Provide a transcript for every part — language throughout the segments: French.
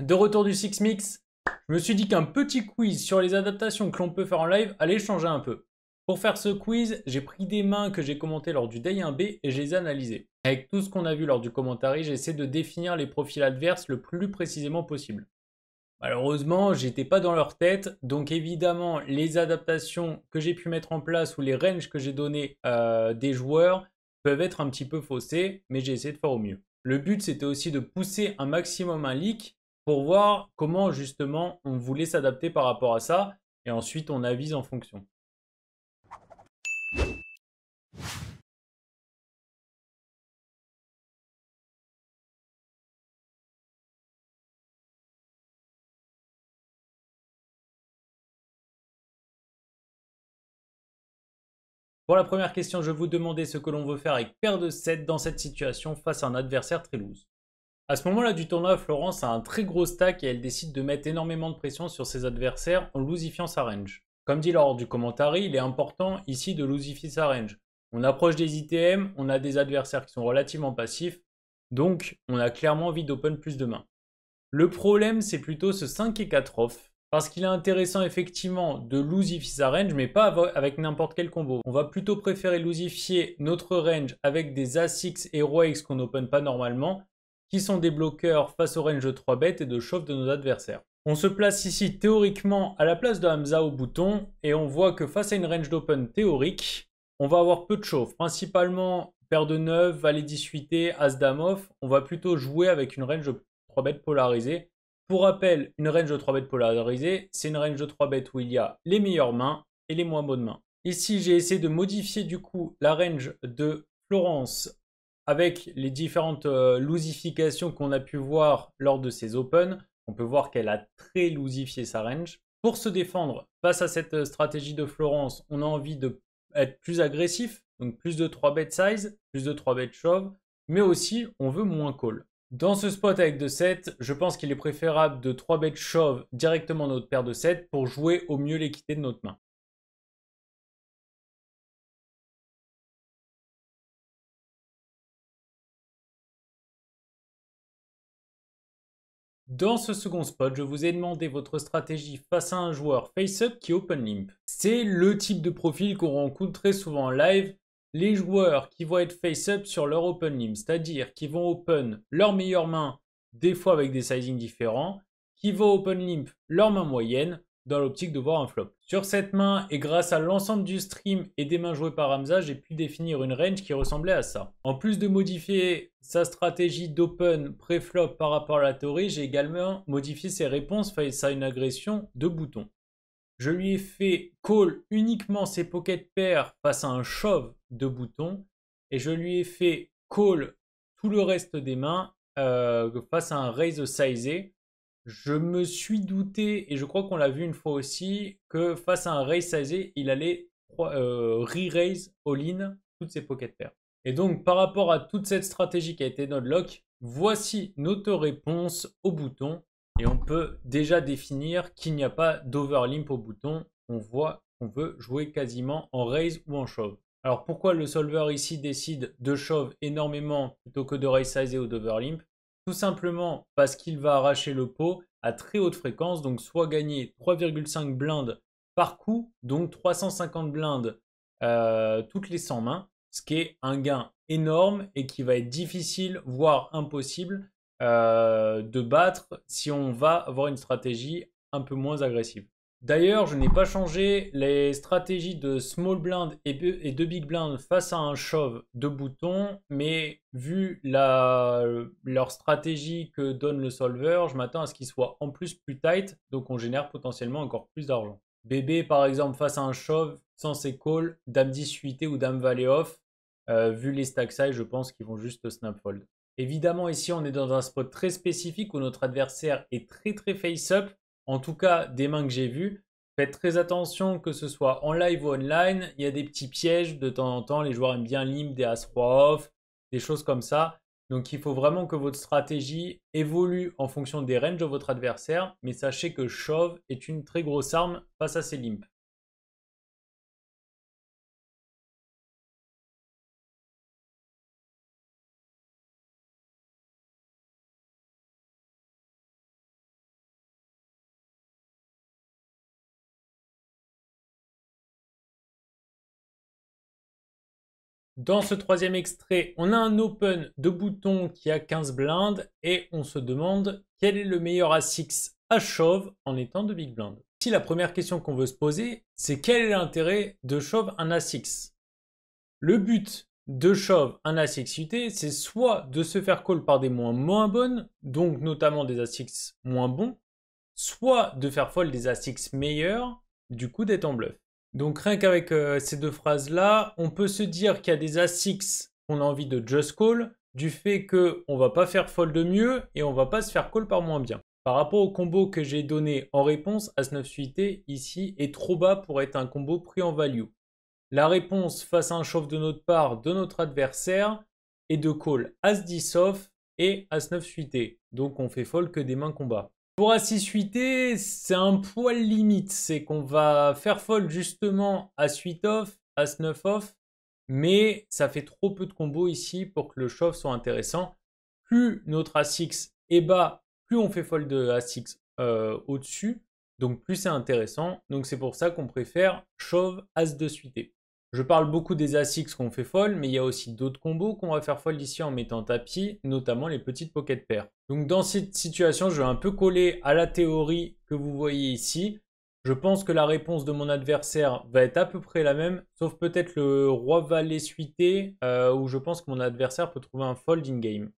De retour du 6 Mix, je me suis dit qu'un petit quiz sur les adaptations que l'on peut faire en live allait changer un peu. Pour faire ce quiz, j'ai pris des mains que j'ai commentées lors du Day 1B et je les ai analysées. Avec tout ce qu'on a vu lors du commentary, j'essaie de définir les profils adverses le plus précisément possible. Malheureusement, j'étais pas dans leur tête, donc évidemment, les adaptations que j'ai pu mettre en place ou les ranges que j'ai donné à euh, des joueurs peuvent être un petit peu faussées, mais j'ai essayé de faire au mieux. Le but, c'était aussi de pousser un maximum un leak voir comment justement on voulait s'adapter par rapport à ça et ensuite on avise en fonction. Pour la première question, je vous demandais ce que l'on veut faire avec paire de 7 dans cette situation face à un adversaire très loose. À ce moment-là du tournoi, Florence a un très gros stack et elle décide de mettre énormément de pression sur ses adversaires en lousifiant sa range. Comme dit lors du commentary, il est important ici de lousifier sa range. On approche des ITM, on a des adversaires qui sont relativement passifs, donc on a clairement envie d'open plus de mains. Le problème, c'est plutôt ce 5 et 4 off, parce qu'il est intéressant effectivement de lousifier sa range, mais pas avec n'importe quel combo. On va plutôt préférer lousifier notre range avec des A6 Roi-X qu'on open pas normalement, qui sont des bloqueurs face au range de 3 bêtes et de chauffe de nos adversaires. On se place ici théoriquement à la place de Hamza au bouton et on voit que face à une range d'open théorique, on va avoir peu de chauffe, principalement paire de 9, valet 18, as Asdamov. on va plutôt jouer avec une range de 3 bêtes polarisée. Pour rappel, une range de 3 bêtes polarisée, c'est une range de 3 bêtes où il y a les meilleures mains et les moins bonnes mains. Ici, j'ai essayé de modifier du coup la range de Florence avec les différentes euh, lousifications qu'on a pu voir lors de ces opens, on peut voir qu'elle a très loosifié sa range. Pour se défendre face à cette euh, stratégie de Florence, on a envie d'être plus agressif, donc plus de 3 bet size, plus de 3 bet shove, mais aussi on veut moins call. Dans ce spot avec 2-7, je pense qu'il est préférable de 3 bet shove directement notre paire de 7 pour jouer au mieux l'équité de notre main. Dans ce second spot, je vous ai demandé votre stratégie face à un joueur face-up qui open limp. C'est le type de profil qu'on rencontre très souvent en live, les joueurs qui vont être face-up sur leur open limp, c'est-à-dire qui vont open leur meilleure main, des fois avec des sizings différents, qui vont open limp leur main moyenne, dans l'optique de voir un flop. Sur cette main, et grâce à l'ensemble du stream et des mains jouées par Hamza, j'ai pu définir une range qui ressemblait à ça. En plus de modifier sa stratégie d'open pré-flop par rapport à la théorie, j'ai également modifié ses réponses face à une agression de bouton. Je lui ai fait call uniquement ses pocket pairs face à un shove de bouton et je lui ai fait call tout le reste des mains euh, face à un raise sizé je me suis douté, et je crois qu'on l'a vu une fois aussi, que face à un raise sizé, il allait euh, re-raise all-in toutes ses pocket pairs. Et donc, par rapport à toute cette stratégie qui a été notre lock, voici notre réponse au bouton. Et on peut déjà définir qu'il n'y a pas d'overlimp au bouton. On voit qu'on veut jouer quasiment en raise ou en shove. Alors pourquoi le solver ici décide de shove énormément plutôt que de raise size ou d'overlimp tout simplement parce qu'il va arracher le pot à très haute fréquence, donc soit gagner 3,5 blindes par coup, donc 350 blindes euh, toutes les 100 mains, ce qui est un gain énorme et qui va être difficile, voire impossible, euh, de battre si on va avoir une stratégie un peu moins agressive. D'ailleurs, je n'ai pas changé les stratégies de small blind et de big blind face à un shove de bouton, mais vu leur stratégie que donne le solver, je m'attends à ce qu'ils soit en plus plus tight, donc on génère potentiellement encore plus d'argent. Bébé, par exemple, face à un shove, sans ses calls, dame 10 ou dame valley off, euh, vu les stack size, je pense qu'ils vont juste snap fold. Évidemment, ici, on est dans un spot très spécifique où notre adversaire est très très face-up, en tout cas, des mains que j'ai vues, faites très attention que ce soit en live ou online. Il y a des petits pièges de temps en temps. Les joueurs aiment bien limp, des as off, des choses comme ça. Donc il faut vraiment que votre stratégie évolue en fonction des ranges de votre adversaire. Mais sachez que Shove est une très grosse arme face à ces limps. Dans ce troisième extrait, on a un open de bouton qui a 15 blindes et on se demande quel est le meilleur A6 à shove en étant de big blind. Si la première question qu'on veut se poser, c'est quel est l'intérêt de shove un A6 Le but de shove un A6 UT, c'est soit de se faire call par des moins moins bonnes, donc notamment des A6 moins bons, soit de faire fold des A6 meilleurs, du coup d'être en bluff. Donc rien qu'avec euh, ces deux phrases-là, on peut se dire qu'il y a des As-6 qu'on a envie de just call du fait que on va pas faire fold de mieux et on va pas se faire call par moins bien. Par rapport au combo que j'ai donné en réponse, As-9 suité ici est trop bas pour être un combo pris en value. La réponse face à un chauffe de notre part de notre adversaire est de call As-10 off et As-9 suité. Donc on fait fold que des mains combat. Pour As6 suité, c'est un poil limite. C'est qu'on va faire folle justement à suite off, as 9 off, mais ça fait trop peu de combos ici pour que le shove soit intéressant. Plus notre A6 est bas, plus on fait folle de A6 euh, au-dessus, donc plus c'est intéressant. Donc c'est pour ça qu'on préfère shove As de suité. Je parle beaucoup des Asics qu'on fait folle, mais il y a aussi d'autres combos qu'on va faire folle ici en mettant tapis, notamment les petites pocket paires. Donc dans cette situation, je vais un peu coller à la théorie que vous voyez ici. Je pense que la réponse de mon adversaire va être à peu près la même, sauf peut-être le roi valet suité, euh, où je pense que mon adversaire peut trouver un fold in-game.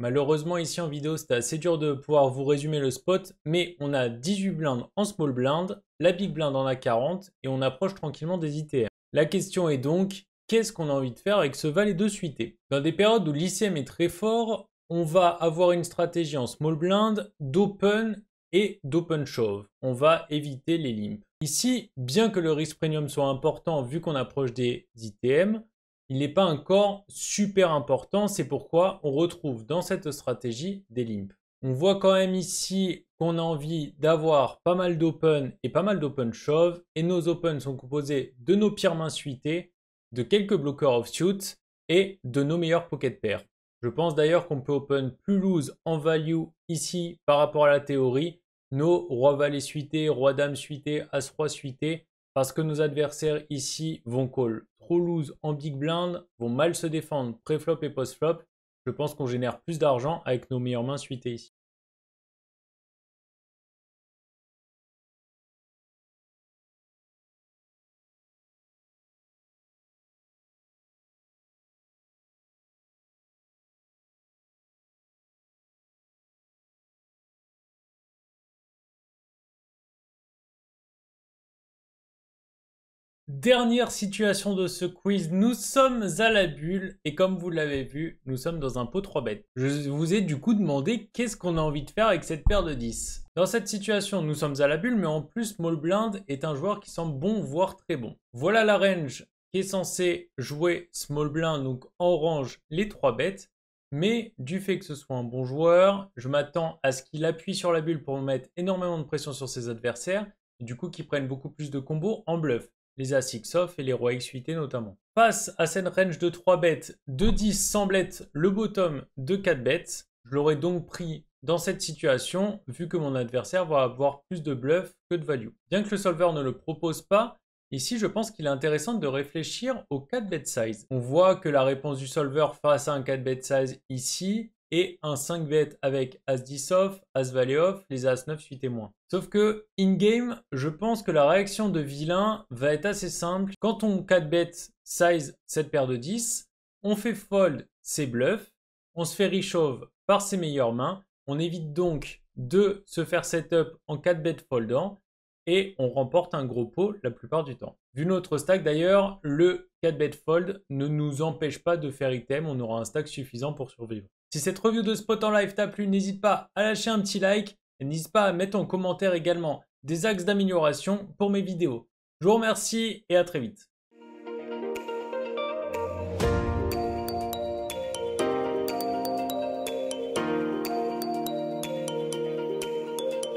Malheureusement, ici en vidéo, c'est assez dur de pouvoir vous résumer le spot, mais on a 18 blindes en small blind, la big blind en a 40 et on approche tranquillement des ITM. La question est donc, qu'est-ce qu'on a envie de faire avec ce valet de suite Dans des périodes où l'ICM est très fort, on va avoir une stratégie en small blind d'open et d'open shove. On va éviter les limps. Ici, bien que le risk premium soit important vu qu'on approche des ITM, il n'est pas encore super important. C'est pourquoi on retrouve dans cette stratégie des limps. On voit quand même ici qu'on a envie d'avoir pas mal d'open et pas mal d'open shove. Et nos open sont composés de nos pires mains suitées, de quelques bloqueurs offsuit et de nos meilleurs pocket pairs. Je pense d'ailleurs qu'on peut open plus loose en value ici par rapport à la théorie. Nos rois valets suitées, rois dame suitées, as roi suitées parce que nos adversaires ici vont call lose loose en big blind vont mal se défendre pré-flop et post-flop. Je pense qu'on génère plus d'argent avec nos meilleures mains suitées ici. Dernière situation de ce quiz, nous sommes à la bulle et comme vous l'avez vu, nous sommes dans un pot 3 bêtes. Je vous ai du coup demandé qu'est-ce qu'on a envie de faire avec cette paire de 10. Dans cette situation, nous sommes à la bulle, mais en plus, Small Blind est un joueur qui semble bon, voire très bon. Voilà la range qui est censée jouer Small Blind, donc en orange, les 3 bêtes. Mais du fait que ce soit un bon joueur, je m'attends à ce qu'il appuie sur la bulle pour mettre énormément de pression sur ses adversaires, et du coup qu'il prennent beaucoup plus de combos en bluff les as 6 off et les Rois x notamment. Face à cette range de 3 bêtes, 2-10 semble le bottom de 4 bêtes. Je l'aurais donc pris dans cette situation, vu que mon adversaire va avoir plus de bluff que de value. Bien que le solver ne le propose pas, Ici, je pense qu'il est intéressant de réfléchir au 4 bet size. On voit que la réponse du solver face à un 4 bet size ici et un 5 bet avec As-10 off, as valley off, les As-9 suite et moins. Sauf que, in-game, je pense que la réaction de vilain va être assez simple. Quand on 4 bet size cette paire de 10, on fait fold ses bluffs, on se fait reshove par ses meilleures mains, on évite donc de se faire setup en 4 bet foldant, et on remporte un gros pot la plupart du temps. Vu notre stack d'ailleurs, le 4 bet fold ne nous empêche pas de faire item, on aura un stack suffisant pour survivre. Si cette review de Spot en Live t'a plu, n'hésite pas à lâcher un petit like et n'hésite pas à mettre en commentaire également des axes d'amélioration pour mes vidéos. Je vous remercie et à très vite.